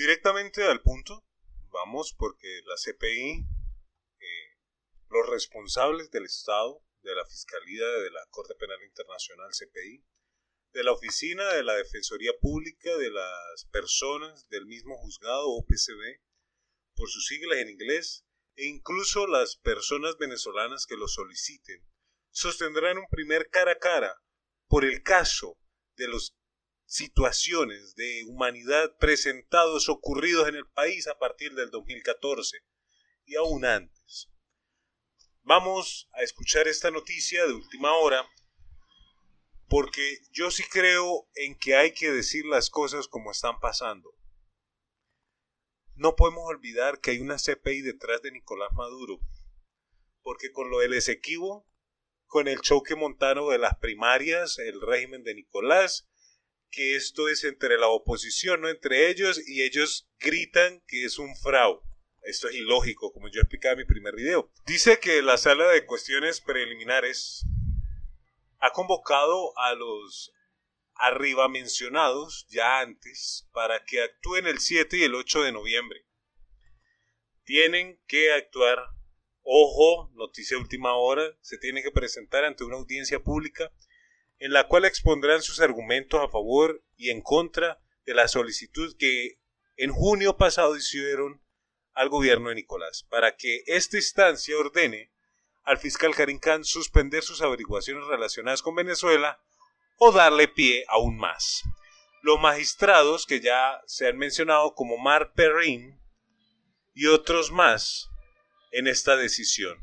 Directamente al punto, vamos, porque la CPI, eh, los responsables del Estado, de la Fiscalía, de la Corte Penal Internacional CPI, de la Oficina de la Defensoría Pública de las Personas del mismo juzgado OPCB, por sus siglas en inglés, e incluso las personas venezolanas que lo soliciten, sostendrán un primer cara a cara por el caso de los situaciones de humanidad presentados ocurridos en el país a partir del 2014 y aún antes. Vamos a escuchar esta noticia de última hora porque yo sí creo en que hay que decir las cosas como están pasando. No podemos olvidar que hay una CPI detrás de Nicolás Maduro, porque con lo del Esequibo, con el choque montano de las primarias, el régimen de Nicolás, que esto es entre la oposición, ¿no? Entre ellos y ellos gritan que es un fraude. Esto es ilógico, como yo explicaba en mi primer video. Dice que la sala de cuestiones preliminares ha convocado a los arriba mencionados ya antes para que actúen el 7 y el 8 de noviembre. Tienen que actuar, ojo, noticia última hora, se tienen que presentar ante una audiencia pública en la cual expondrán sus argumentos a favor y en contra de la solicitud que en junio pasado hicieron al gobierno de Nicolás para que esta instancia ordene al fiscal Karim suspender sus averiguaciones relacionadas con Venezuela o darle pie aún más. Los magistrados que ya se han mencionado como Mar Perrin y otros más en esta decisión.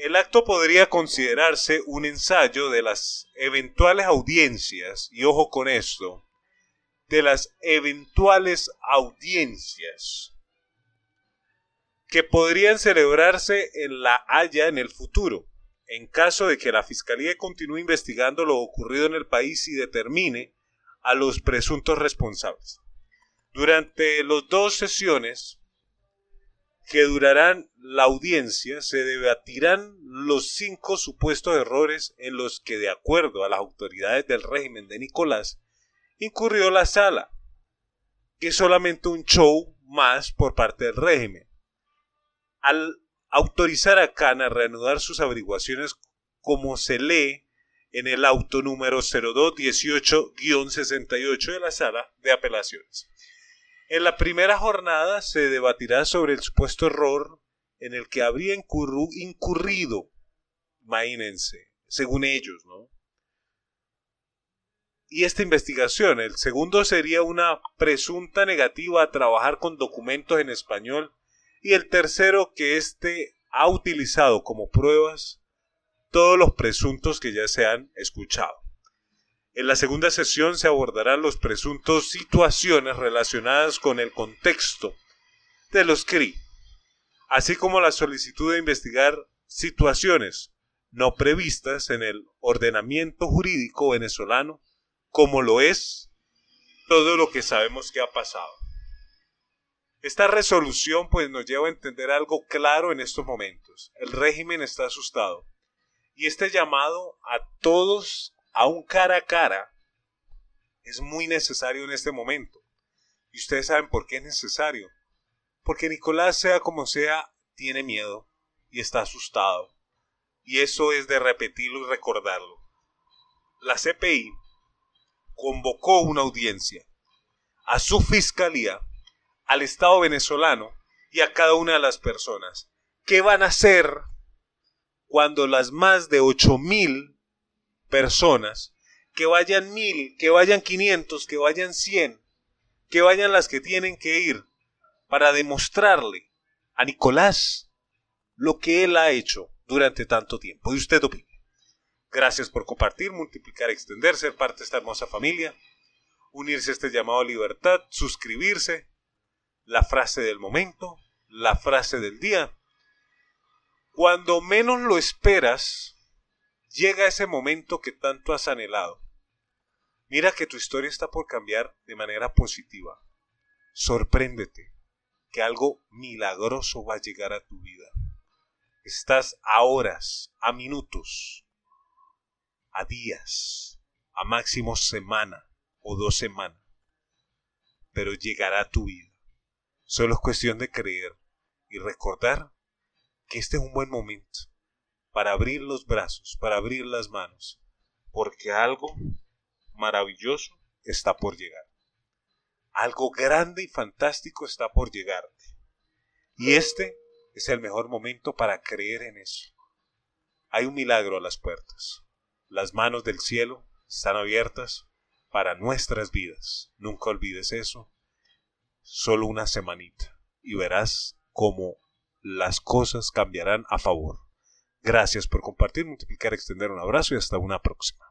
El acto podría considerarse un ensayo de las eventuales audiencias, y ojo con esto, de las eventuales audiencias que podrían celebrarse en La Haya en el futuro, en caso de que la Fiscalía continúe investigando lo ocurrido en el país y determine a los presuntos responsables. Durante las dos sesiones que durarán la audiencia se debatirán los cinco supuestos errores en los que, de acuerdo a las autoridades del régimen de Nicolás, incurrió la sala, que es solamente un show más por parte del régimen. Al autorizar a Khan a reanudar sus averiguaciones como se lee en el auto número 0218-68 de la sala de apelaciones. En la primera jornada se debatirá sobre el supuesto error en el que habría incurrido, imagínense, según ellos, ¿no? Y esta investigación, el segundo sería una presunta negativa a trabajar con documentos en español y el tercero que éste ha utilizado como pruebas todos los presuntos que ya se han escuchado. En la segunda sesión se abordarán los presuntos situaciones relacionadas con el contexto de los CRI, así como la solicitud de investigar situaciones no previstas en el ordenamiento jurídico venezolano, como lo es todo lo que sabemos que ha pasado. Esta resolución pues nos lleva a entender algo claro en estos momentos. El régimen está asustado. Y este llamado a todos a un cara a cara, es muy necesario en este momento. Y ustedes saben por qué es necesario. Porque Nicolás, sea como sea, tiene miedo y está asustado. Y eso es de repetirlo y recordarlo. La CPI convocó una audiencia a su fiscalía, al Estado venezolano y a cada una de las personas. ¿Qué van a hacer cuando las más de 8.000 mil personas, que vayan mil, que vayan 500, que vayan cien, que vayan las que tienen que ir, para demostrarle a Nicolás lo que él ha hecho durante tanto tiempo. ¿Y usted opina? Gracias por compartir, multiplicar, extender, ser parte de esta hermosa familia, unirse a este llamado a libertad, suscribirse, la frase del momento, la frase del día. Cuando menos lo esperas, Llega ese momento que tanto has anhelado. Mira que tu historia está por cambiar de manera positiva. Sorpréndete que algo milagroso va a llegar a tu vida. Estás a horas, a minutos, a días, a máximo semana o dos semanas. Pero llegará a tu vida. Solo es cuestión de creer y recordar que este es un buen momento para abrir los brazos, para abrir las manos, porque algo maravilloso está por llegar. Algo grande y fantástico está por llegarte. Y este es el mejor momento para creer en eso. Hay un milagro a las puertas. Las manos del cielo están abiertas para nuestras vidas. Nunca olvides eso. Solo una semanita y verás cómo las cosas cambiarán a favor. Gracias por compartir, multiplicar, extender un abrazo y hasta una próxima.